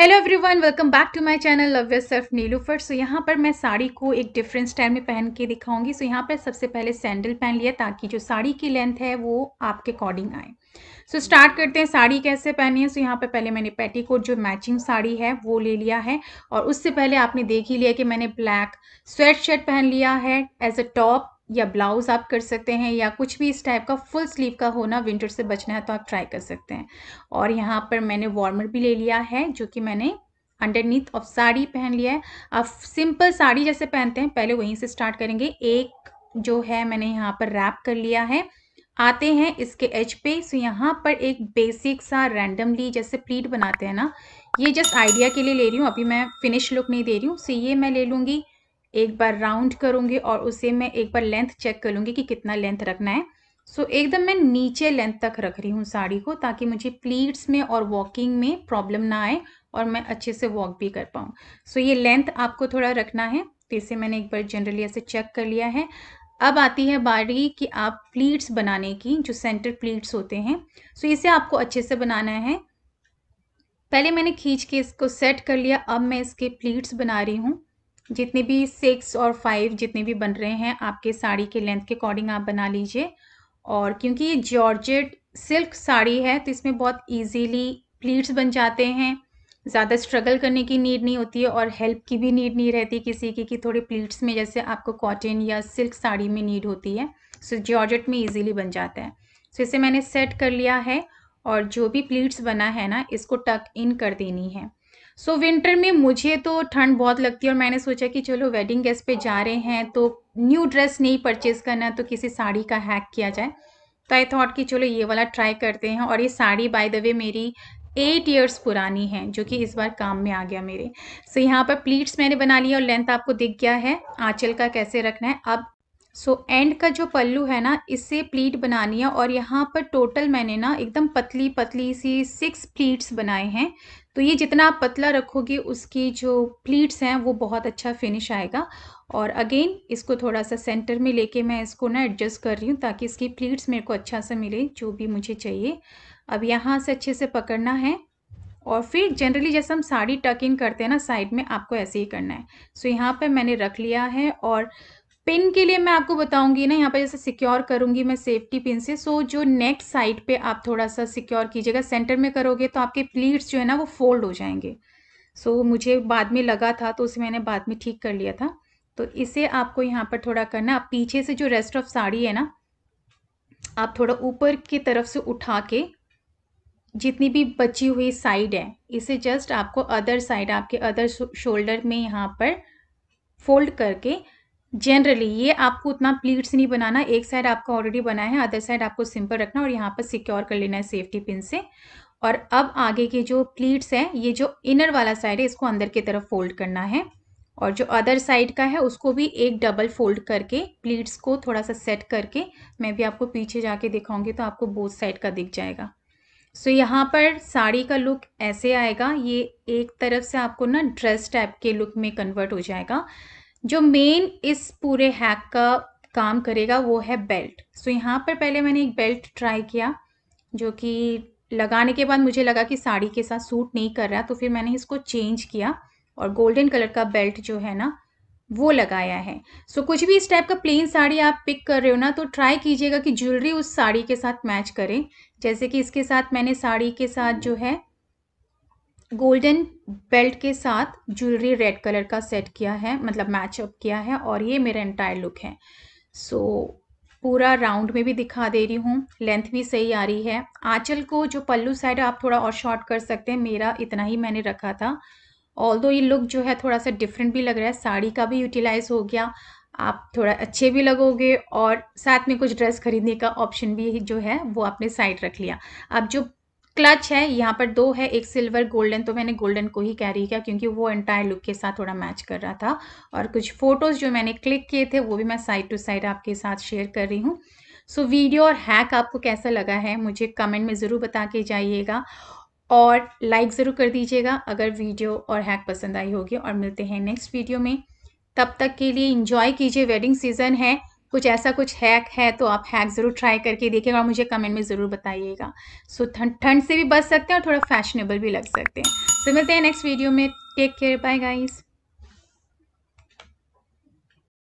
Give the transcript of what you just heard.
hello everyone welcome back to my channel love yourself Nilufar so यहाँ पर मैं साड़ी को एक डिफरेंट स्टाइल में पहन के दिखाऊंगी सो so, यहाँ पर सबसे पहले सैंडल पहन लिया ताकि जो साड़ी की लेंथ है वो आपके अकॉर्डिंग आए सो so, स्टार्ट करते हैं साड़ी कैसे पहनी है सो so, यहाँ पर पहले मैंने पैटी कोट जो मैचिंग साड़ी है वो ले लिया है और उससे पहले आपने देख ही लिया कि मैंने ब्लैक स्वेट शर्ट पहन लिया है एज अ टॉप या ब्लाउज़ आप कर सकते हैं या कुछ भी इस टाइप का फुल स्लीव का होना विंटर से बचना है तो आप ट्राई कर सकते हैं और यहाँ पर मैंने वार्मर भी ले लिया है जो कि मैंने अंडरनीथ ऑफ साड़ी पहन लिया है आप सिंपल साड़ी जैसे पहनते हैं पहले वहीं से स्टार्ट करेंगे एक जो है मैंने यहाँ पर रैप कर लिया है आते हैं इसके एज पे सो यहाँ पर एक बेसिक सा रैंडमली जैसे प्लीट बनाते हैं ना ये जस्ट आइडिया के लिए ले रही हूँ अभी मैं फिनिश लुक नहीं दे रही हूँ सो ये मैं ले लूँगी एक बार राउंड करूँगी और उसे मैं एक बार लेंथ चेक कर लूँगी कि कितना लेंथ रखना है सो so, एकदम मैं नीचे लेंथ तक रख रही हूँ साड़ी को ताकि मुझे प्लीट्स में और वॉकिंग में प्रॉब्लम ना आए और मैं अच्छे से वॉक भी कर पाऊँ सो so, ये लेंथ आपको थोड़ा रखना है तो इसे मैंने एक बार जनरली ऐसे चेक कर लिया है अब आती है बारी कि आप प्लीट्स बनाने की जो सेंटर प्लीट्स होते हैं सो so, इसे आपको अच्छे से बनाना है पहले मैंने खींच के इसको सेट कर लिया अब मैं इसके प्लीट्स बना रही हूँ जितने भी सिक्स और फाइव जितने भी बन रहे हैं आपके साड़ी के लेंथ के अकॉर्डिंग आप बना लीजिए और क्योंकि ये जॉर्जेट सिल्क साड़ी है तो इसमें बहुत इजीली प्लीट्स बन जाते हैं ज़्यादा स्ट्रगल करने की नीड नहीं होती है और हेल्प की भी नीड नहीं रहती किसी की कि थोड़ी प्लीट्स में जैसे आपको कॉटन या सिल्क साड़ी में नीड होती है सो so, जॉर्जेट में इजीली बन जाता है सो so, इसे मैंने सेट कर लिया है और जो भी प्लीट्स बना है ना इसको टक इन कर देनी है सो so, विंटर में मुझे तो ठंड बहुत लगती है और मैंने सोचा कि चलो वेडिंग गेस्ट पे जा रहे हैं तो न्यू ड्रेस नहीं परचेज़ करना तो किसी साड़ी का हैक किया जाए तो आई थॉट कि चलो ये वाला ट्राई करते हैं और ये साड़ी बाय द वे मेरी एट ईयर्स पुरानी है जो कि इस बार काम में आ गया मेरे सो so, यहाँ पर प्लीट्स मैंने बना लिया और लेंथ आपको दिख गया है आँचल का कैसे रखना है अब सो so, एंड का जो पल्लू है ना इससे प्लीट बनानी है और यहाँ पर टोटल मैंने ना एकदम पतली पतली सी सिक्स प्लीट्स बनाए हैं तो ये जितना आप पतला रखोगे उसकी जो प्लीट्स हैं वो बहुत अच्छा फिनिश आएगा और अगेन इसको थोड़ा सा सेंटर में लेके मैं इसको ना एडजस्ट कर रही हूँ ताकि इसकी प्लीट्स मेरे को अच्छा से मिले जो भी मुझे चाहिए अब यहाँ से अच्छे से पकड़ना है और फिर जनरली जैसे हम साड़ी टक इन करते हैं ना साइड में आपको ऐसे ही करना है सो यहाँ पर मैंने रख लिया है और पिन के लिए मैं आपको बताऊंगी ना यहाँ पर जैसे सिक्योर करूंगी मैं सेफ्टी पिन से सो जो नेक साइड पे आप थोड़ा सा सिक्योर कीजिएगा सेंटर में करोगे तो आपके प्लीट्स जो है ना वो फोल्ड हो जाएंगे सो so, मुझे बाद में लगा था तो उसे मैंने बाद में ठीक कर लिया था तो इसे आपको यहाँ पर थोड़ा करना आप पीछे से जो रेस्ट ऑफ साड़ी है ना आप थोड़ा ऊपर की तरफ से उठा के जितनी भी बची हुई साइड है इसे जस्ट आपको अदर साइड आपके अदर शोल्डर में यहाँ पर फोल्ड करके जनरली ये आपको उतना प्लीट्स नहीं बनाना एक साइड आपका ऑलरेडी बना है अदर साइड आपको सिंपल रखना और यहाँ पर सिक्योर कर लेना है सेफ्टी पिन से और अब आगे के जो प्लीट्स हैं ये जो इनर वाला साइड है इसको अंदर की तरफ फोल्ड करना है और जो अदर साइड का है उसको भी एक डबल फोल्ड करके प्लीट्स को थोड़ा सा सेट करके मैं भी आपको पीछे जाके दिखाऊंगी तो आपको बोथ साइड का दिख जाएगा सो so, यहाँ पर साड़ी का लुक ऐसे आएगा ये एक तरफ से आपको ना ड्रेस टाइप के लुक में कन्वर्ट हो जाएगा जो मेन इस पूरे हैक का काम करेगा वो है बेल्ट सो so, यहाँ पर पहले मैंने एक बेल्ट ट्राई किया जो कि लगाने के बाद मुझे लगा कि साड़ी के साथ सूट नहीं कर रहा तो फिर मैंने इसको चेंज किया और गोल्डन कलर का बेल्ट जो है ना वो लगाया है सो so, कुछ भी इस टाइप का प्लेन साड़ी आप पिक कर रहे हो ना तो ट्राई कीजिएगा कि ज्वेलरी उस साड़ी के साथ मैच करें जैसे कि इसके साथ मैंने साड़ी के साथ जो है गोल्डन बेल्ट के साथ ज्वेलरी रेड कलर का सेट किया है मतलब मैचअप किया है और ये मेरा एंटायर लुक है सो so, पूरा राउंड में भी दिखा दे रही हूँ लेंथ भी सही आ रही है आंचल को जो पल्लू साइड आप थोड़ा और शॉर्ट कर सकते हैं मेरा इतना ही मैंने रखा था ऑल दो ये लुक जो है थोड़ा सा डिफरेंट भी लग रहा है साड़ी का भी यूटिलाइज हो गया आप थोड़ा अच्छे भी लगोगे और साथ में कुछ ड्रेस खरीदने का ऑप्शन भी जो है वो आपने साइड रख लिया अब जो क्लच है यहाँ पर दो है एक सिल्वर गोल्डन तो मैंने गोल्डन को ही कैरी किया क्योंकि वो एंटायर लुक के साथ थोड़ा मैच कर रहा था और कुछ फ़ोटोज़ जो मैंने क्लिक किए थे वो भी मैं साइड टू साइड आपके साथ शेयर कर रही हूँ सो वीडियो और हैक आपको कैसा लगा है मुझे कमेंट में ज़रूर बता के जाइएगा और लाइक ज़रूर कर दीजिएगा अगर वीडियो और हैक पसंद आई होगी और मिलते हैं नेक्स्ट वीडियो में तब तक के लिए इंजॉय कीजिए वेडिंग सीज़न है कुछ ऐसा कुछ हैक है तो आप हैक ज़रूर ट्राई करके देखिएगा और मुझे कमेंट में ज़रूर बताइएगा सो ठंड ठंड से भी बच सकते हैं और थोड़ा फैशनेबल भी लग सकते हैं सो so, मिलते हैं नेक्स्ट वीडियो में टेक केयर बाय गाइज़